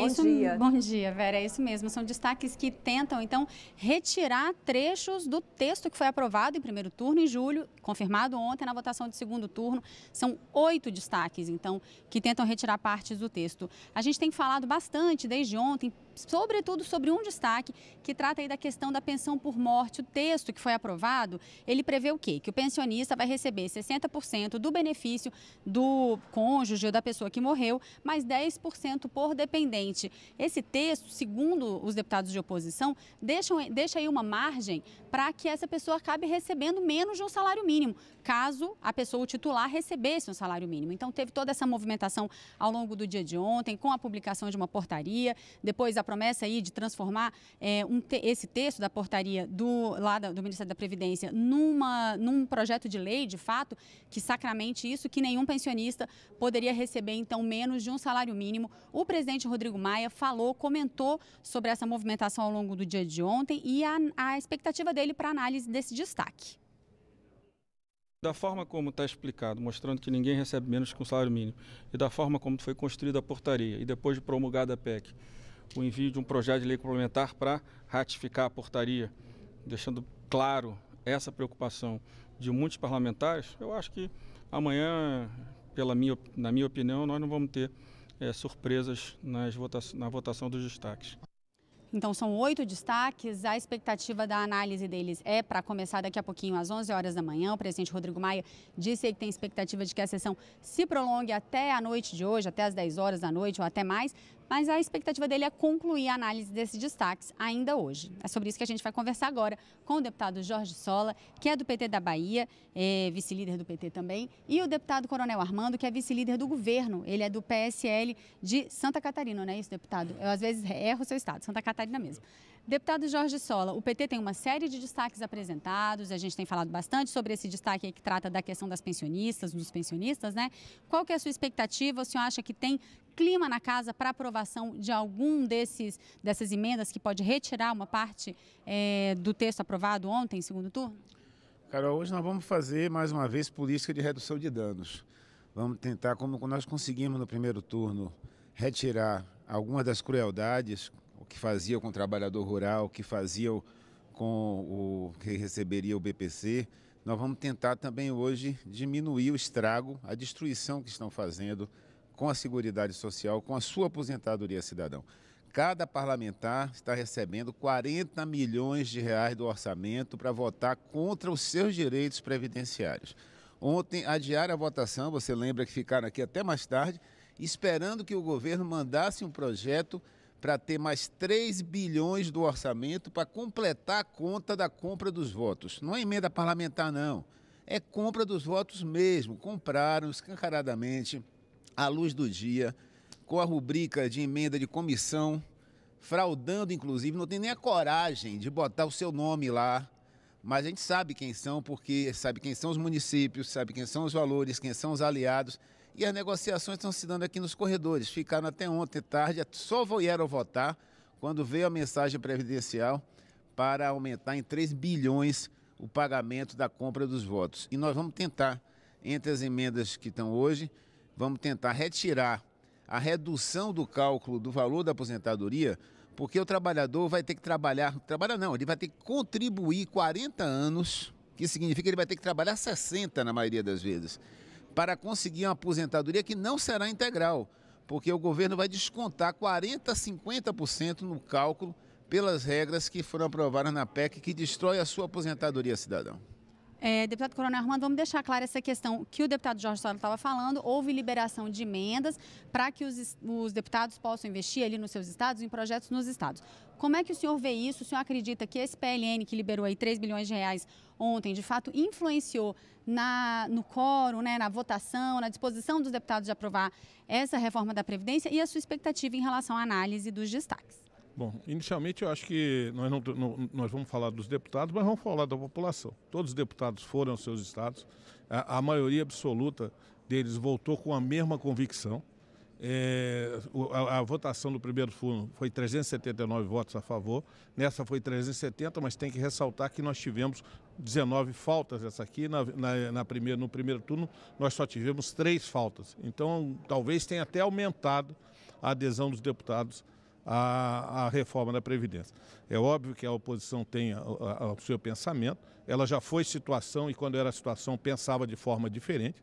Bom isso, dia. Bom dia, Vera. É isso mesmo. São destaques que tentam, então, retirar trechos do texto que foi aprovado em primeiro turno em julho, confirmado ontem na votação de segundo turno. São oito destaques, então, que tentam retirar partes do texto. A gente tem falado bastante desde ontem, sobretudo sobre um destaque que trata aí da questão da pensão por morte. O texto que foi aprovado, ele prevê o quê? Que o pensionista vai receber 60% do benefício do cônjuge ou da pessoa que morreu, mais 10% por dependente. Esse texto, segundo os deputados de oposição, deixa aí uma margem para que essa pessoa acabe recebendo menos de um salário mínimo, caso a pessoa, o titular, recebesse um salário mínimo. Então, teve toda essa movimentação ao longo do dia de ontem, com a publicação de uma portaria, depois a promessa aí de transformar é, um te esse texto da portaria do, lá da, do Ministério da Previdência numa, num projeto de lei, de fato, que sacramente isso, que nenhum pensionista poderia receber, então, menos de um salário mínimo. O presidente Rodrigo Maia falou, comentou sobre essa movimentação ao longo do dia de ontem e a, a expectativa dele para análise desse destaque. Da forma como está explicado, mostrando que ninguém recebe menos que um salário mínimo, e da forma como foi construída a portaria e depois promulgada a PEC, o envio de um projeto de lei complementar para ratificar a portaria, deixando claro essa preocupação de muitos parlamentares, eu acho que amanhã, pela minha, na minha opinião, nós não vamos ter é, surpresas nas vota na votação dos destaques. Então, são oito destaques. A expectativa da análise deles é para começar daqui a pouquinho, às 11 horas da manhã. O presidente Rodrigo Maia disse que tem expectativa de que a sessão se prolongue até a noite de hoje, até às 10 horas da noite ou até mais mas a expectativa dele é concluir a análise desses destaques ainda hoje. É sobre isso que a gente vai conversar agora com o deputado Jorge Sola, que é do PT da Bahia, é vice-líder do PT também, e o deputado Coronel Armando, que é vice-líder do governo. Ele é do PSL de Santa Catarina, não é isso, deputado? Eu às vezes erro o seu estado, Santa Catarina mesmo. Deputado Jorge Sola, o PT tem uma série de destaques apresentados, a gente tem falado bastante sobre esse destaque que trata da questão das pensionistas, dos pensionistas, né? Qual que é a sua expectativa? O senhor acha que tem clima na casa para aprovação de algum desses dessas emendas que pode retirar uma parte é, do texto aprovado ontem, segundo turno? Carol, hoje nós vamos fazer mais uma vez política de redução de danos. Vamos tentar, como nós conseguimos no primeiro turno, retirar algumas das crueldades o que fazia com o trabalhador rural, o que fazia com o que receberia o BPC. Nós vamos tentar também hoje diminuir o estrago, a destruição que estão fazendo com a Seguridade Social, com a sua aposentadoria cidadão. Cada parlamentar está recebendo 40 milhões de reais do orçamento para votar contra os seus direitos previdenciários. Ontem adiaram a votação, você lembra que ficaram aqui até mais tarde, esperando que o governo mandasse um projeto para ter mais 3 bilhões do orçamento para completar a conta da compra dos votos. Não é emenda parlamentar, não. É compra dos votos mesmo. Compraram escancaradamente, à luz do dia, com a rubrica de emenda de comissão, fraudando, inclusive, não tem nem a coragem de botar o seu nome lá. Mas a gente sabe quem são, porque sabe quem são os municípios, sabe quem são os valores, quem são os aliados. E as negociações estão se dando aqui nos corredores. Ficaram até ontem tarde, só vieram votar quando veio a mensagem previdencial para aumentar em 3 bilhões o pagamento da compra dos votos. E nós vamos tentar, entre as emendas que estão hoje, vamos tentar retirar a redução do cálculo do valor da aposentadoria, porque o trabalhador vai ter que trabalhar, trabalha não, ele vai ter que contribuir 40 anos, que significa que ele vai ter que trabalhar 60 na maioria das vezes para conseguir uma aposentadoria que não será integral, porque o governo vai descontar 40%, 50% no cálculo pelas regras que foram aprovadas na PEC que destrói a sua aposentadoria, cidadão. É, deputado Coronel Armando, vamos deixar clara essa questão que o deputado Jorge Solo estava falando. Houve liberação de emendas para que os, os deputados possam investir ali nos seus estados, em projetos nos estados. Como é que o senhor vê isso? O senhor acredita que esse PLN, que liberou aí 3 bilhões de reais ontem, de fato influenciou na, no quórum, né, na votação, na disposição dos deputados de aprovar essa reforma da Previdência e a sua expectativa em relação à análise dos destaques? Bom, inicialmente eu acho que nós, não, não, nós vamos falar dos deputados, mas vamos falar da população. Todos os deputados foram aos seus estados, a, a maioria absoluta deles voltou com a mesma convicção. É, a, a, votação do primeiro turno foi 379 votos a favor, nessa foi 370, mas tem que ressaltar que nós tivemos 19 faltas essa aqui, na, na, na primeira, no primeiro turno nós só tivemos três faltas. Então talvez tenha até aumentado a adesão dos deputados a a reforma da Previdência. É óbvio que a oposição tem a, a, o seu pensamento, ela já foi situação e, quando era situação, pensava de forma diferente.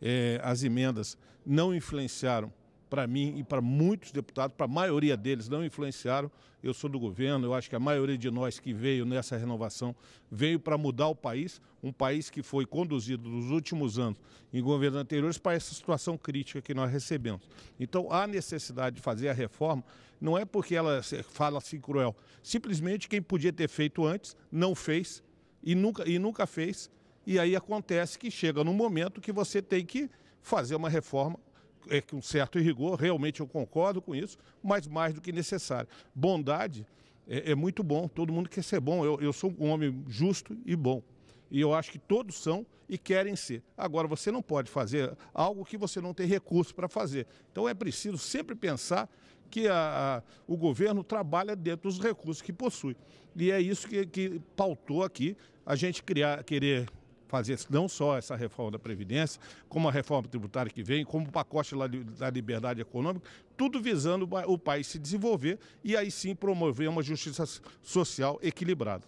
É, as emendas não influenciaram para mim e para muitos deputados, para a maioria deles, não influenciaram. Eu sou do governo, eu acho que a maioria de nós que veio nessa renovação veio para mudar o país, um país que foi conduzido nos últimos anos em governos anteriores para essa situação crítica que nós recebemos. Então há necessidade de fazer a reforma, não é porque ela fala assim cruel, simplesmente quem podia ter feito antes não fez e nunca, e nunca fez. E aí acontece que chega num momento que você tem que fazer uma reforma é que um certo rigor, realmente eu concordo com isso, mas mais do que necessário. Bondade é, é muito bom, todo mundo quer ser bom. Eu, eu sou um homem justo e bom. E eu acho que todos são e querem ser. Agora, você não pode fazer algo que você não tem recurso para fazer. Então, é preciso sempre pensar que a, a, o governo trabalha dentro dos recursos que possui. E é isso que, que pautou aqui a gente criar, querer fazer não só essa reforma da Previdência, como a reforma tributária que vem, como o pacote da liberdade econômica, tudo visando o país se desenvolver e aí sim promover uma justiça social equilibrada.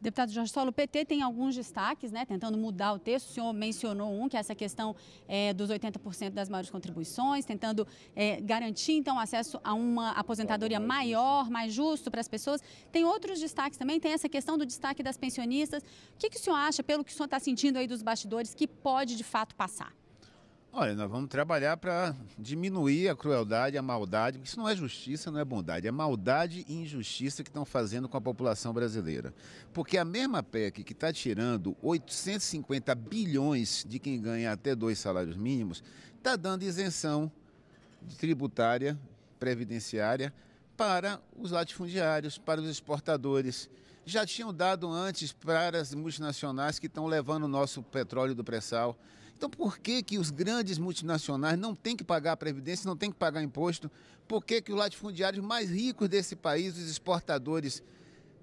Deputado Jorge Solo, o PT tem alguns destaques, né, tentando mudar o texto. O senhor mencionou um, que é essa questão é, dos 80% das maiores contribuições, tentando é, garantir, então, acesso a uma aposentadoria maior, mais justo para as pessoas. Tem outros destaques também, tem essa questão do destaque das pensionistas. O que, que o senhor acha, pelo que o senhor está sentindo aí dos bastidores, que pode, de fato, passar? Olha, nós vamos trabalhar para diminuir a crueldade, a maldade, isso não é justiça, não é bondade, é maldade e injustiça que estão fazendo com a população brasileira. Porque a mesma PEC que está tirando 850 bilhões de quem ganha até dois salários mínimos, está dando isenção tributária, previdenciária, para os latifundiários, para os exportadores. Já tinham dado antes para as multinacionais que estão levando o nosso petróleo do pré-sal então por que, que os grandes multinacionais não têm que pagar a previdência, não têm que pagar imposto? Por que, que os latifundiários mais ricos desse país, os exportadores,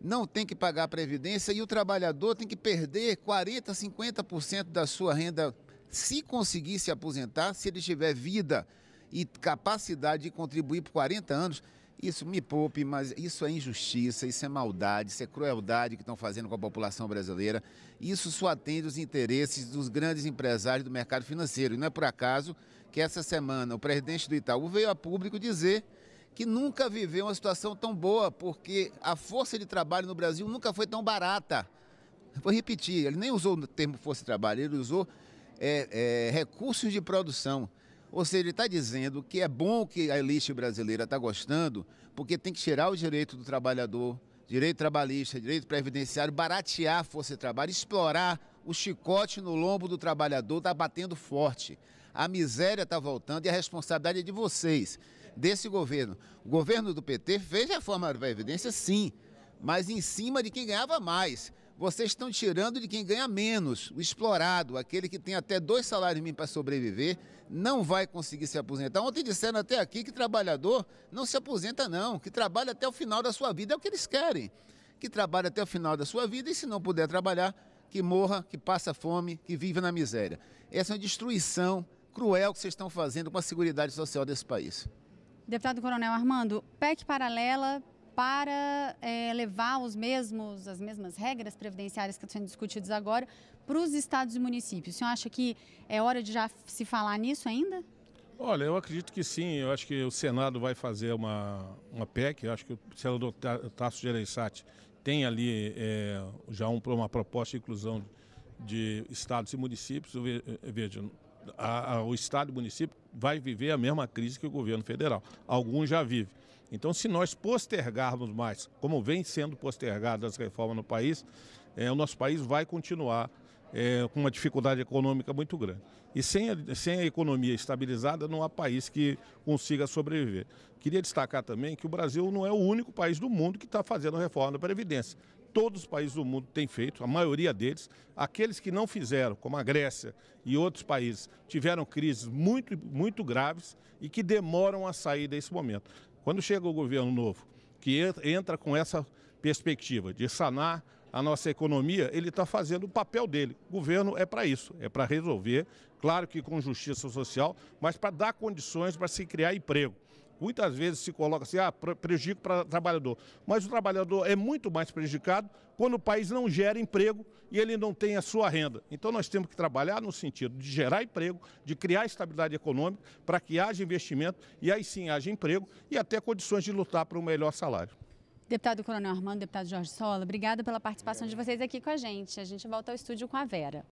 não têm que pagar a previdência e o trabalhador tem que perder 40%, 50% da sua renda se conseguir se aposentar, se ele tiver vida e capacidade de contribuir por 40 anos? Isso me poupe, mas isso é injustiça, isso é maldade, isso é crueldade que estão fazendo com a população brasileira. Isso só atende os interesses dos grandes empresários do mercado financeiro. E não é por acaso que essa semana o presidente do Itaú veio a público dizer que nunca viveu uma situação tão boa, porque a força de trabalho no Brasil nunca foi tão barata. Vou repetir, ele nem usou o termo força de trabalho, ele usou é, é, recursos de produção. Ou seja, ele está dizendo que é bom que a elite brasileira está gostando, porque tem que tirar o direito do trabalhador, direito trabalhista, direito previdenciário, baratear a força de trabalho, explorar o chicote no lombo do trabalhador, está batendo forte. A miséria está voltando e a responsabilidade é de vocês, desse governo. O governo do PT fez reforma da Previdência, sim, mas em cima de quem ganhava mais vocês estão tirando de quem ganha menos. O explorado, aquele que tem até dois salários mínimos para sobreviver, não vai conseguir se aposentar. Ontem disseram até aqui que trabalhador não se aposenta, não, que trabalha até o final da sua vida, é o que eles querem. Que trabalha até o final da sua vida e se não puder trabalhar, que morra, que passa fome, que vive na miséria. Essa é uma destruição cruel que vocês estão fazendo com a segurança Social desse país. Deputado Coronel Armando, PEC paralela para é, levar os mesmos, as mesmas regras previdenciárias que estão sendo discutidas agora para os estados e municípios. O senhor acha que é hora de já se falar nisso ainda? Olha, eu acredito que sim. Eu acho que o Senado vai fazer uma, uma PEC. Eu acho que o senador Tasso Gereissati tem ali é, já um, uma proposta de inclusão de estados e municípios. Eh, Veja, a, a, o estado e município vai viver a mesma crise que o governo federal. Alguns já vivem. Então, se nós postergarmos mais, como vem sendo postergadas as reformas no país, é, o nosso país vai continuar é, com uma dificuldade econômica muito grande. E sem a, sem a economia estabilizada, não há país que consiga sobreviver. Queria destacar também que o Brasil não é o único país do mundo que está fazendo reforma da Previdência todos os países do mundo têm feito, a maioria deles. Aqueles que não fizeram, como a Grécia e outros países, tiveram crises muito, muito graves e que demoram a sair desse momento. Quando chega o governo novo, que entra com essa perspectiva de sanar a nossa economia, ele está fazendo o papel dele. O governo é para isso, é para resolver, claro que com justiça social, mas para dar condições para se criar emprego. Muitas vezes se coloca assim, ah, prejudico para o trabalhador. Mas o trabalhador é muito mais prejudicado quando o país não gera emprego e ele não tem a sua renda. Então nós temos que trabalhar no sentido de gerar emprego, de criar estabilidade econômica, para que haja investimento e aí sim haja emprego e até condições de lutar para um melhor salário. Deputado Coronel Armando, deputado Jorge Sola, obrigada pela participação de vocês aqui com a gente. A gente volta ao estúdio com a Vera.